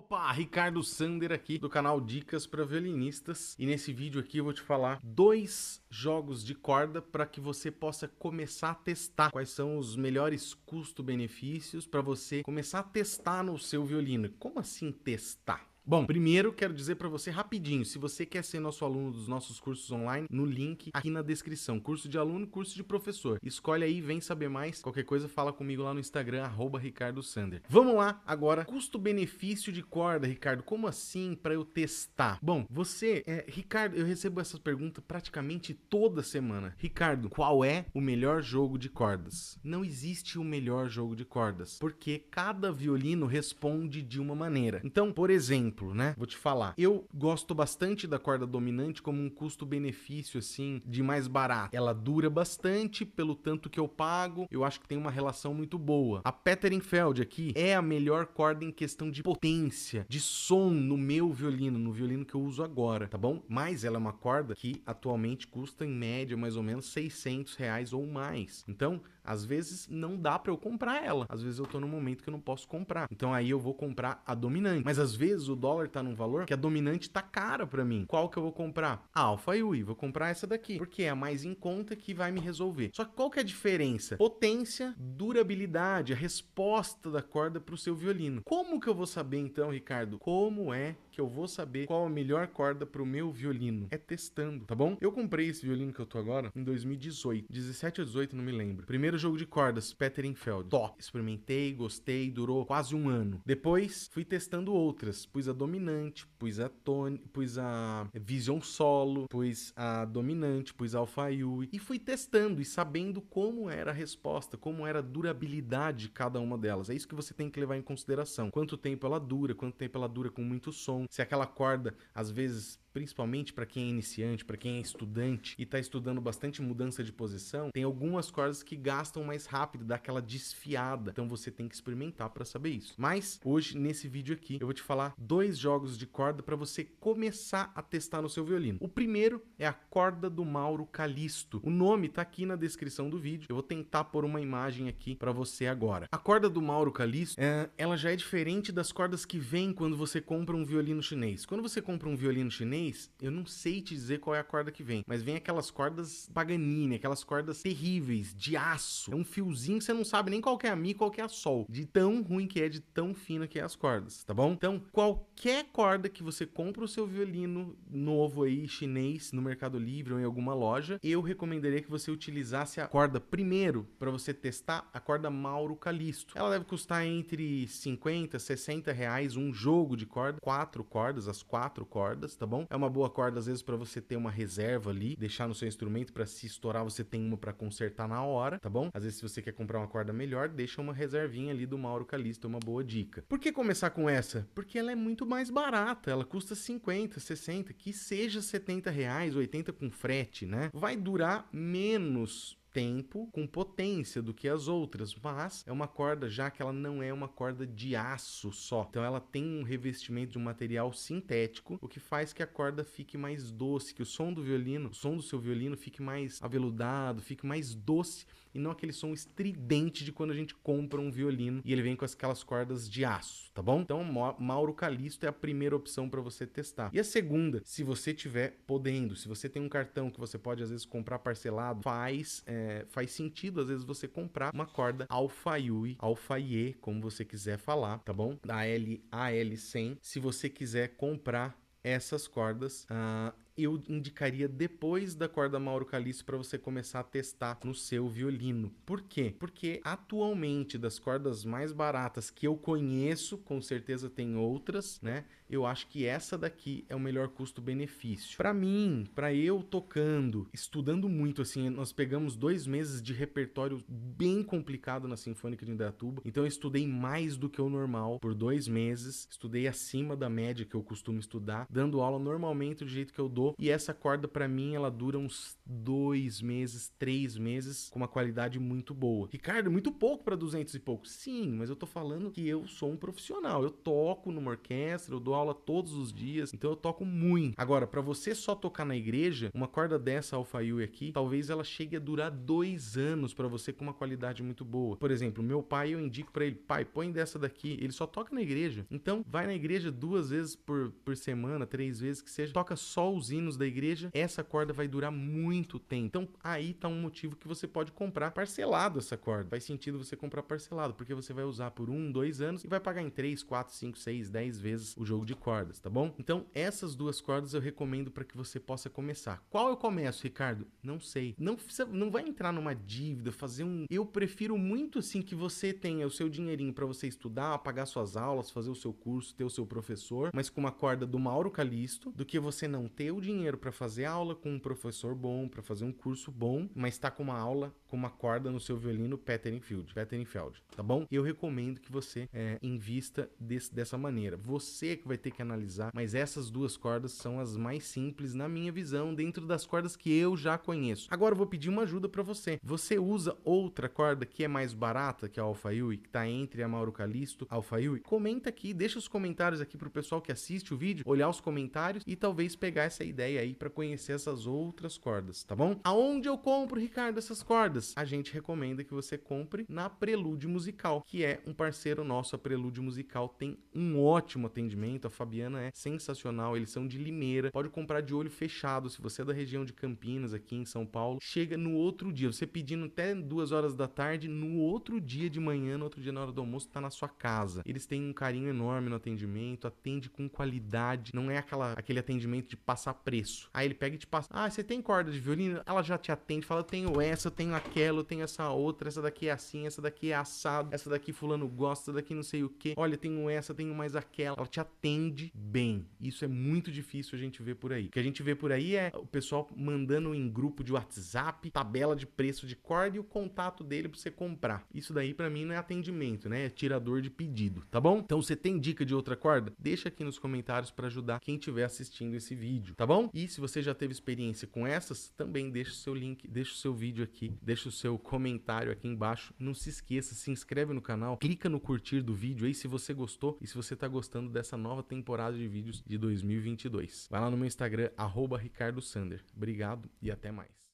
Opa, Ricardo Sander aqui do canal Dicas para Violinistas e nesse vídeo aqui eu vou te falar dois jogos de corda para que você possa começar a testar quais são os melhores custo-benefícios para você começar a testar no seu violino. Como assim testar? Bom, primeiro quero dizer para você rapidinho, se você quer ser nosso aluno dos nossos cursos online, no link aqui na descrição, curso de aluno, curso de professor. Escolhe aí, vem saber mais, qualquer coisa fala comigo lá no Instagram, @ricardosander. Vamos lá agora, custo-benefício de corda, Ricardo, como assim para eu testar? Bom, você, é, Ricardo, eu recebo essa pergunta praticamente toda semana. Ricardo, qual é o melhor jogo de cordas? Não existe o melhor jogo de cordas, porque cada violino responde de uma maneira. Então, por exemplo, exemplo, né? Vou te falar. Eu gosto bastante da corda dominante como um custo-benefício, assim, de mais barato. Ela dura bastante pelo tanto que eu pago. Eu acho que tem uma relação muito boa. A Petterinfeld aqui é a melhor corda em questão de potência, de som no meu violino, no violino que eu uso agora, tá bom? Mas ela é uma corda que atualmente custa em média mais ou menos 600 reais ou mais. Então, às vezes não dá para eu comprar ela. Às vezes eu tô num momento que eu não posso comprar. Então aí eu vou comprar a dominante. Mas às vezes o dó dólar tá num valor que a dominante tá cara para mim. Qual que eu vou comprar? A Alpha Yui, vou comprar essa daqui, porque é a mais em conta que vai me resolver. Só que qual que é a diferença? Potência, durabilidade, a resposta da corda pro seu violino. Como que eu vou saber então, Ricardo, como é que eu vou saber qual a melhor corda para o meu violino. É testando, tá bom? Eu comprei esse violino que eu tô agora em 2018, 17 ou 18, não me lembro. Primeiro jogo de cordas, peteringfeld Tó, experimentei, gostei, durou quase um ano. Depois fui testando outras, pus a dominante, pus a tone, pus a Vision Solo, pus a dominante, pus a Alpha yui. e fui testando e sabendo como era a resposta, como era a durabilidade de cada uma delas. É isso que você tem que levar em consideração. Quanto tempo ela dura, quanto tempo ela dura com muito som, se aquela corda às vezes principalmente para quem é iniciante, para quem é estudante e está estudando bastante mudança de posição, tem algumas cordas que gastam mais rápido, dá aquela desfiada. Então você tem que experimentar para saber isso. Mas hoje nesse vídeo aqui eu vou te falar dois jogos de corda para você começar a testar no seu violino. O primeiro é a corda do Mauro Calisto. O nome está aqui na descrição do vídeo. Eu vou tentar pôr uma imagem aqui para você agora. A corda do Mauro Calisto, é, ela já é diferente das cordas que vem quando você compra um violino chinês. Quando você compra um violino chinês eu não sei te dizer qual é a corda que vem, mas vem aquelas cordas Paganini, aquelas cordas terríveis, de aço. É um fiozinho que você não sabe nem qual é a Mi, qual é a Sol. De tão ruim que é, de tão fina que é as cordas, tá bom? Então, qualquer corda que você compra o seu violino novo aí, chinês, no Mercado Livre ou em alguma loja, eu recomendaria que você utilizasse a corda primeiro para você testar a corda Mauro Calisto. Ela deve custar entre 50 e 60 reais um jogo de corda, quatro cordas, as quatro cordas, tá bom? É uma boa corda às vezes para você ter uma reserva ali, deixar no seu instrumento para se estourar você tem uma para consertar na hora, tá bom? Às vezes se você quer comprar uma corda melhor, deixa uma reservinha ali do Mauro Calista, é uma boa dica. Por que começar com essa? Porque ela é muito mais barata, ela custa 50, 60, que seja 70 reais, 80 com frete, né? Vai durar menos tempo com potência do que as outras, mas é uma corda já que ela não é uma corda de aço só. Então ela tem um revestimento de um material sintético, o que faz que a corda fique mais doce, que o som do violino, o som do seu violino fique mais aveludado, fique mais doce e não aquele som estridente de quando a gente compra um violino e ele vem com aquelas cordas de aço, tá bom? Então Mauro Calisto é a primeira opção para você testar. E a segunda, se você tiver podendo, se você tem um cartão que você pode às vezes comprar parcelado, faz é, é, faz sentido, às vezes, você comprar uma corda alfaiui, alfaie, como você quiser falar, tá bom? Da L l 100 se você quiser comprar essas cordas. Uh, eu indicaria depois da corda Mauro Calixto para você começar a testar no seu violino. Por quê? Porque atualmente das cordas mais baratas que eu conheço, com certeza tem outras, né? Eu acho que essa daqui é o melhor custo-benefício. Para mim, para eu tocando, estudando muito assim, nós pegamos dois meses de repertório bem complicado na Sinfônica de Indaiatuba, então eu estudei mais do que o normal por dois meses, estudei acima da média que eu costumo estudar, dando aula normalmente do jeito que eu dou e essa corda, para mim, ela dura uns dois meses, três meses, com uma qualidade muito boa. Ricardo, é muito pouco para 200 e pouco. Sim, mas eu tô falando que eu sou um profissional. Eu toco numa orquestra, eu dou aula todos os dias, então eu toco muito. Agora, para você só tocar na igreja, uma corda dessa Yui aqui, talvez ela chegue a durar dois anos para você com uma qualidade muito boa. Por exemplo, meu pai, eu indico para ele, pai, põe dessa daqui. Ele só toca na igreja. Então, vai na igreja duas vezes por, por semana, três vezes que seja, toca só os hinos da igreja, essa corda vai durar muito tempo. Então aí tá um motivo que você pode comprar parcelado essa corda. Faz sentido você comprar parcelado, porque você vai usar por um, dois anos e vai pagar em três, quatro, cinco, seis, dez vezes o jogo de cordas, tá bom? Então essas duas cordas eu recomendo para que você possa começar. Qual eu começo, Ricardo? Não sei. Não, não vai entrar numa dívida, fazer um. Eu prefiro muito assim que você tenha o seu dinheirinho para você estudar, pagar suas aulas, fazer o seu curso, ter o seu professor, mas com uma corda do Mauro Calisto, do que você não ter o dinheiro para fazer aula com um professor bom, para fazer um curso bom, mas está com uma aula com uma corda no seu violino Pettenfield, Pettenfield, tá bom? Eu recomendo que você é, invista desse, dessa maneira. Você é que vai ter que analisar, mas essas duas cordas são as mais simples na minha visão, dentro das cordas que eu já conheço. Agora eu vou pedir uma ajuda para você. Você usa outra corda que é mais barata que a Alpha Yui, que está entre a Mauro Calisto, Alpha Yui? Comenta aqui, deixa os comentários aqui pro pessoal que assiste o vídeo, olhar os comentários e talvez pegar essa ideia aí para conhecer essas outras cordas, tá bom? Aonde eu compro, Ricardo, essas cordas? A gente recomenda que você compre na Prelude Musical, que é um parceiro nosso. A Prelude Musical tem um ótimo atendimento, a Fabiana é sensacional, eles são de Limeira, pode comprar de olho fechado, se você é da região de Campinas, aqui em São Paulo, chega no outro dia, você pedindo até duas horas da tarde, no outro dia de manhã, no outro dia na hora do almoço, tá na sua casa. Eles têm um carinho enorme no atendimento, atende com qualidade, não é aquela, aquele atendimento de passar preço. Aí ele pega e te passa. Ah, você tem corda de violino? Ela já te atende, fala: eu tenho essa, eu tenho aquela, eu tenho essa outra, essa daqui é assim, essa daqui é assado, essa daqui fulano gosta, essa daqui não sei o que. Olha, tenho essa, tenho mais aquela. Ela te atende bem. Isso é muito difícil a gente ver por aí. O que a gente vê por aí é o pessoal mandando em grupo de WhatsApp, tabela de preço de corda e o contato dele pra você comprar. Isso daí para mim não é atendimento, né? É tirador de pedido, tá bom? Então você tem dica de outra corda? Deixa aqui nos comentários para ajudar quem estiver assistindo esse vídeo, tá bom? bom? E se você já teve experiência com essas, também deixa o seu link, deixa o seu vídeo aqui, deixa o seu comentário aqui embaixo. Não se esqueça, se inscreve no canal, clica no curtir do vídeo aí se você gostou e se você está gostando dessa nova temporada de vídeos de 2022. Vai lá no meu Instagram, arroba Ricardo Sander. Obrigado e até mais.